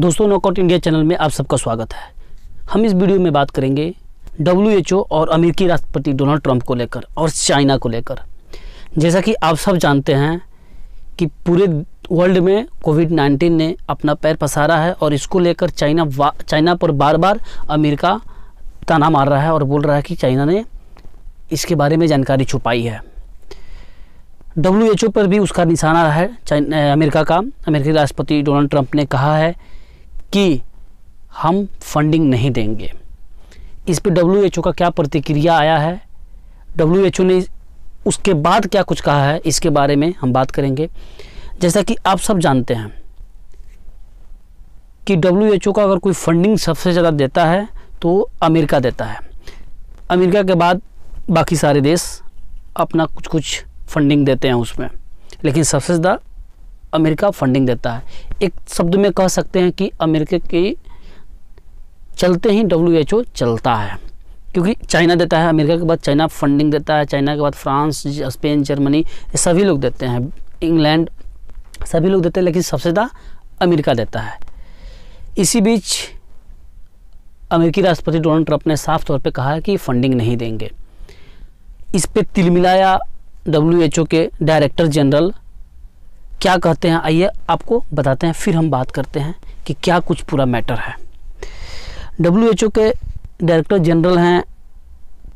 दोस्तों knockout India channel में आप सबका स्वागत है हम इस वीडियो में बात करेंगे डब्ल्यू और अमेरिकी राष्ट्रपति डोनाल्ड ट्रंप को लेकर और चाइना को लेकर जैसा कि आप सब जानते हैं कि पूरे वर्ल्ड में कोविड 19 ने अपना पैर पसारा है और इसको लेकर चाइना चाइना पर बार बार अमेरिका ताना मार रहा है और बोल रहा है कि चाइना ने इसके बारे में जानकारी छुपाई है डब्ल्यू पर भी उसका निशाना है अमेरिका का अमेरिकी राष्ट्रपति डोनाल्ड ट्रंप ने कहा है कि हम फंडिंग नहीं देंगे इस पर डब्ल्यू का क्या प्रतिक्रिया आया है डब्ल्यू ने उसके बाद क्या कुछ कहा है इसके बारे में हम बात करेंगे जैसा कि आप सब जानते हैं कि डब्ल्यू का अगर कोई फंडिंग सबसे ज़्यादा देता है तो अमेरिका देता है अमेरिका के बाद बाकी सारे देश अपना कुछ कुछ फंडिंग देते हैं उसमें लेकिन सबसे ज़्यादा अमेरिका फंडिंग देता है एक शब्द में कह सकते हैं कि अमेरिका की चलते ही डब्ल्यू चलता है क्योंकि चाइना देता है अमेरिका के बाद चाइना फंडिंग देता है चाइना के बाद फ्रांस स्पेन जर्मनी ये सभी लोग देते हैं इंग्लैंड सभी लोग देते हैं लेकिन सबसे ज़्यादा अमेरिका देता है इसी बीच अमेरिकी राष्ट्रपति डोनाल्ड ट्रंप ने साफ तौर पर कहा है कि फंडिंग नहीं देंगे इस पर तिलमिलाया डब्ल्यू के डायरेक्टर जनरल क्या कहते हैं आइए आपको बताते हैं फिर हम बात करते हैं कि क्या कुछ पूरा मैटर है डब्ल्यू के डायरेक्टर जनरल हैं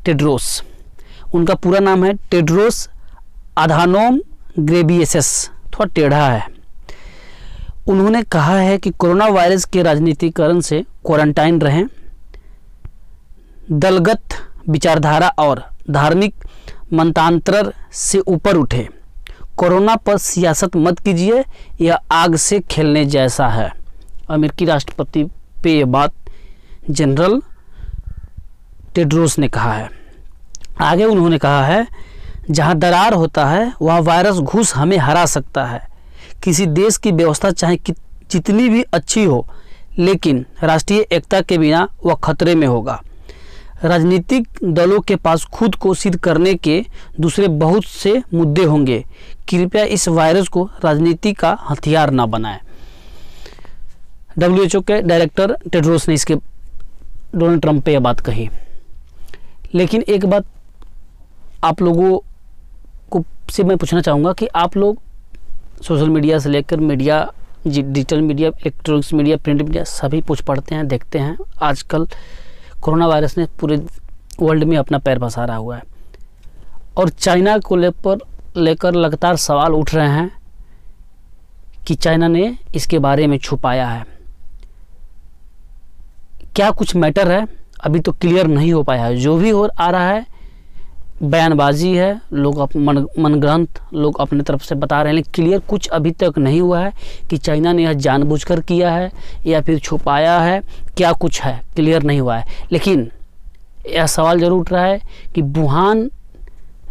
टेड्रोस उनका पूरा नाम है टेड्रोस आधानोम ग्रेबियसस थोड़ा टेढ़ा है उन्होंने कहा है कि कोरोना वायरस के राजनीतिकरण से क्वारंटाइन रहें दलगत विचारधारा और धार्मिक मंतांतर से ऊपर उठें कोरोना पर सियासत मत कीजिए यह आग से खेलने जैसा है अमेरिकी राष्ट्रपति पे यह बात जनरल टेड्रोस ने कहा है आगे उन्होंने कहा है जहाँ दरार होता है वहाँ वायरस घुस हमें हरा सकता है किसी देश की व्यवस्था चाहे जितनी भी अच्छी हो लेकिन राष्ट्रीय एकता के बिना वह खतरे में होगा राजनीतिक दलों के पास खुद को सिद्ध करने के दूसरे बहुत से मुद्दे होंगे कृपया इस वायरस को राजनीति का हथियार ना बनाएं डब्ल्यू के डायरेक्टर टेड्रोस ने इसके डोनाल्ड ट्रंप पे यह बात कही लेकिन एक बात आप लोगों को से मैं पूछना चाहूँगा कि आप लोग सोशल मीडिया से लेकर media digital media electronics media print media सभी कुछ पढ़ते हैं देखते हैं आजकल कोरोना वायरस ने पूरे वर्ल्ड में अपना पैर पसारा हुआ है और चाइना को लेकर लेकर लगातार सवाल उठ रहे हैं कि चाइना ने इसके बारे में छुपाया है क्या कुछ मैटर है अभी तो क्लियर नहीं हो पाया है जो भी हो आ रहा है बयानबाजी है लोग अप मन मनग्रंथ लोग अपने तरफ से बता रहे हैं लेकिन क्लियर कुछ अभी तक नहीं हुआ है कि चाइना ने यह जानबूझकर किया है या फिर छुपाया है क्या कुछ है क्लियर नहीं हुआ है लेकिन यह सवाल जरूर उठ रहा है कि वुहान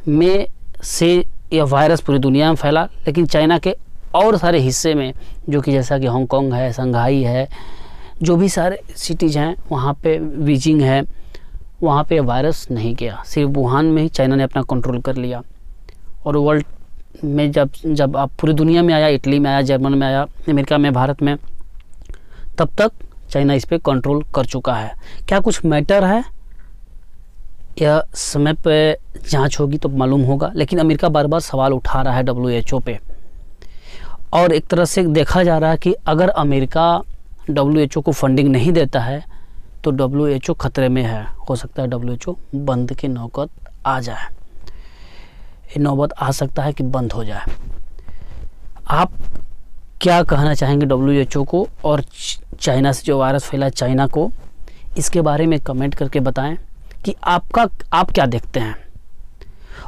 में से यह वायरस पूरी दुनिया में फैला लेकिन चाइना के और सारे हिस्से में जो कि जैसा कि हांगकॉन्ग है संघाई है जो भी सारे सिटीज़ हैं वहाँ पर बीजिंग है वहाँ पे वायरस नहीं गया सिर्फ वुहान में ही चाइना ने अपना कंट्रोल कर लिया और वर्ल्ड में जब जब आप पूरी दुनिया में आया इटली में आया जर्मन में आया अमेरिका में भारत में तब तक चाइना इस पर कंट्रोल कर चुका है क्या कुछ मैटर है या समय पे जांच होगी तो मालूम होगा लेकिन अमेरिका बार बार सवाल उठा रहा है डब्ल्यू एच ओ पे और एक तरह से देखा जा रहा है कि अगर अमेरिका डब्ल्यू एच ओ को फंडिंग नहीं देता है तो डब्ल्यू ख़तरे में है हो सकता है डब्ल्यू बंद की नौबत आ जाए ये नौबत आ सकता है कि बंद हो जाए आप क्या कहना चाहेंगे डब्ल्यू को और चाइना से जो वायरस फैला चाइना को इसके बारे में कमेंट करके बताएं कि आपका आप क्या देखते हैं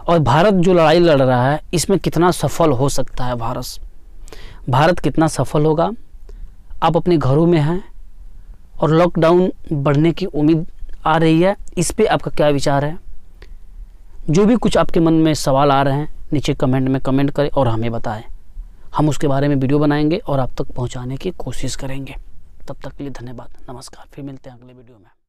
और भारत जो लड़ाई लड़ रहा है इसमें कितना सफल हो सकता है भारत भारत कितना सफल होगा आप अपने घरों में हैं और लॉकडाउन बढ़ने की उम्मीद आ रही है इस पर आपका क्या विचार है जो भी कुछ आपके मन में सवाल आ रहे हैं नीचे कमेंट में कमेंट करें और हमें बताएं हम उसके बारे में वीडियो बनाएंगे और आप तक पहुंचाने की कोशिश करेंगे तब तक के लिए धन्यवाद नमस्कार फिर मिलते हैं अगले वीडियो में